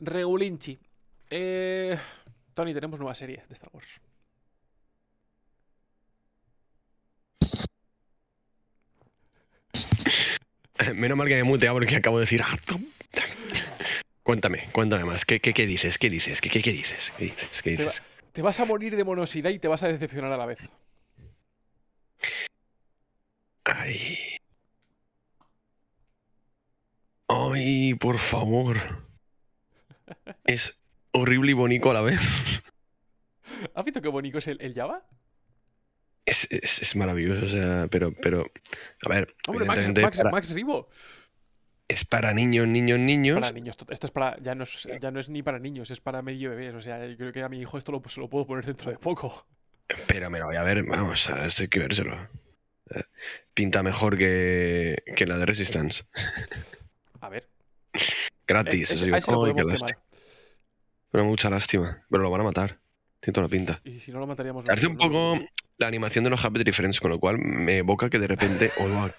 Regulinchi. Eh, Tony, tenemos nueva serie de Star Wars. Eh, menos mal que me mutea porque acabo de decir. Ah, cuéntame, cuéntame más. ¿Qué, dices? ¿Qué dices? ¿Qué, dices? ¿Qué dices? Te, vas a morir de monosidad y te vas a decepcionar a la vez. Ay. Ay, por favor es horrible y bonito a la vez. ¿Has visto qué bonito es el, Java? Es, maravilloso, o sea, pero, pero a ver. Hombre, Max, Max, Es para niños, niños, niños. para niños. Esto es para. Ya no es, ya no es ni para niños, es para medio bebés. O sea, yo creo que a mi hijo esto lo, pues, se lo puedo poner dentro de poco. Pero me lo voy a ver, vamos, a hay que vérselo. Pinta mejor que, que la de Resistance. A ver. Gratis. Es, pero mucha lástima. Pero lo van a matar. Tiene toda la pinta. Y si no lo mataríamos... Parece un poco la animación de los Happy Tree Friends, con lo cual me evoca que de repente... Oh,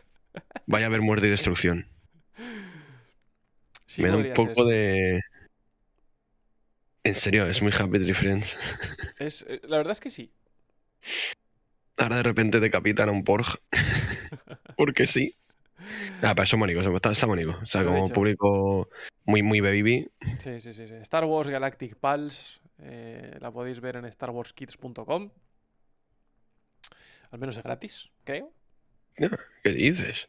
vaya a haber muerte y destrucción. me da un poco de... En serio, es muy Happy Tree Friends. Eh, la verdad es que sí. Ahora de repente decapitan a un Porg. Porque sí. Ah, pero son bonitos, está, bonito. O sea, como un público muy, muy baby. Sí, sí, sí, Star Wars Galactic Pulse, eh, la podéis ver en starwarskids.com. Al menos es gratis, creo. No, ¿Qué dices?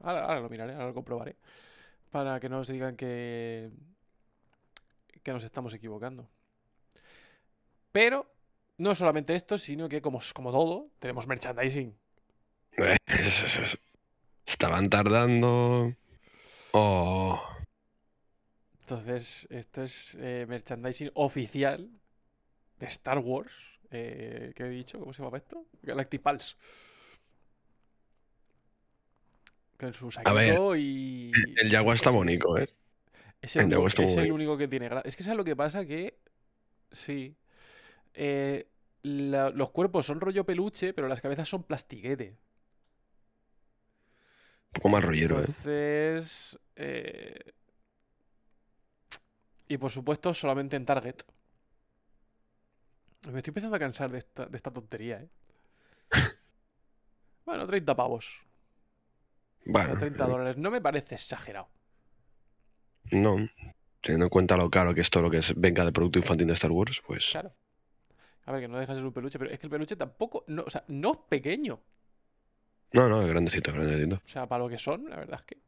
Ahora, lo miraré, ahora lo comprobaré. Para que no os digan que, que nos estamos equivocando. Pero no solamente esto, sino que como, como todo, tenemos merchandising. Eso, Estaban tardando. Oh. Entonces, esto es eh, merchandising oficial de Star Wars. Eh, ¿Qué he dicho? ¿Cómo se llama esto? Galactic Pulse. Con su saquito y. El Jaguar está bonito, ¿eh? Es el, único, que tiene Es que es lo que pasa que. Sí. Eh, los cuerpos son rollo peluche, pero las cabezas son plastiquete. Un poco más rollero, ¿eh? ¿eh? Y por supuesto, solamente en Target. Me estoy empezando a cansar de esta, de esta tontería, ¿eh? bueno, 30 pavos. Bueno, 30 eh. dólares. No me parece exagerado. No. Teniendo en cuenta lo caro que es todo lo que venga de producto infantil de Star Wars, pues. Claro. A ver, que no deja de ser un peluche, pero es que el peluche tampoco. No, o sea, no es pequeño. No, no, es grandecito, es grandecito. O sea, para lo que son, la verdad es que.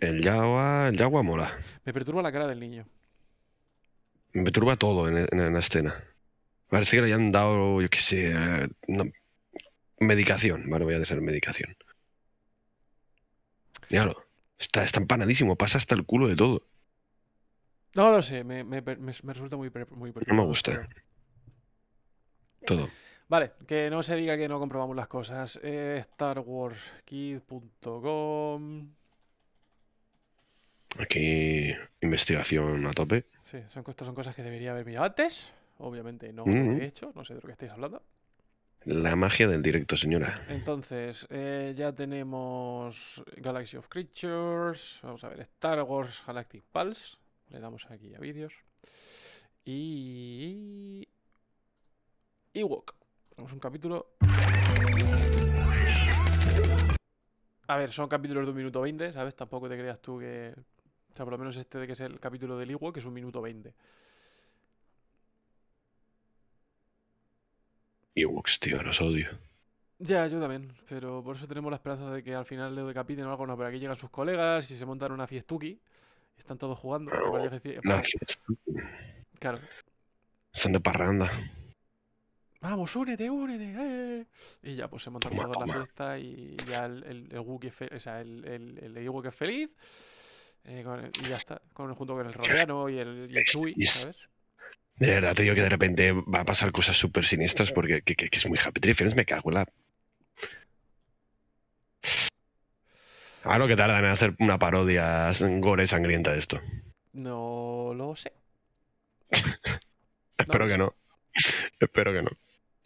El Yagua, el Yagua mola. Me perturba la cara del niño. Me perturba todo en, la escena. Parece que le hayan dado, yo qué sé, eh, medicación. Vale, voy a decir medicación. Claro, está, está empanadísimo, pasa hasta el culo de todo. No lo sé, me, resulta muy, muy No me gusta. Todo. Vale, que no se diga que no comprobamos las cosas. Eh, StarWarsKid.com. Aquí investigación a tope. Sí, son, son cosas que debería haber mirado antes. Obviamente no lo mm. he hecho, no sé de lo que estáis hablando. La magia del directo, señora. Entonces, eh, ya tenemos Galaxy of Creatures, vamos a ver, Star Wars Galactic Pulse, le damos aquí a vídeos. Y... Ewok. Tenemos un capítulo... A ver, son capítulos de un minuto 20, ¿sabes? Tampoco te creas tú que... O sea, por lo menos este de que es el capítulo del Iwo, que es un minuto 20. Ewoks, tío, los odio. Ya, yo también, pero por eso tenemos la esperanza de que al final le decapiten o algo, no, pero aquí llegan sus colegas y se montan una fiestuki, están todos jugando. Pero, fiestuki claro. Están de parranda vamos, únete, únete. Eh. Y ya, pues se terminado la fiesta y ya el, el, el Wookiee, o sea, el, el, el es feliz. Eh, y ya está, con, junto con el rodeano y el, y De verdad, te digo que de repente va a pasar cosas súper siniestras porque que, es muy Happy Tree me cago en la... Ah, lo que tarda en hacer una parodia gore sangrienta de esto. No lo sé. Espero que no. Espero que no.